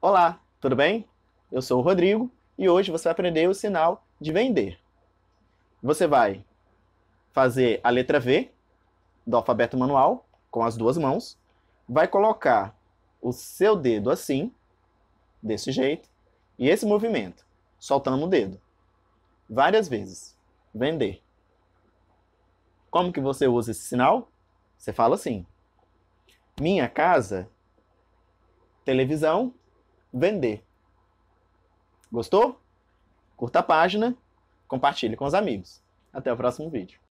Olá, tudo bem? Eu sou o Rodrigo e hoje você vai aprender o sinal de vender. Você vai fazer a letra V do alfabeto manual com as duas mãos, vai colocar o seu dedo assim, desse jeito, e esse movimento, soltando o dedo, várias vezes. Vender. Como que você usa esse sinal? Você fala assim: Minha casa, televisão, vender. Gostou? Curta a página, compartilhe com os amigos. Até o próximo vídeo.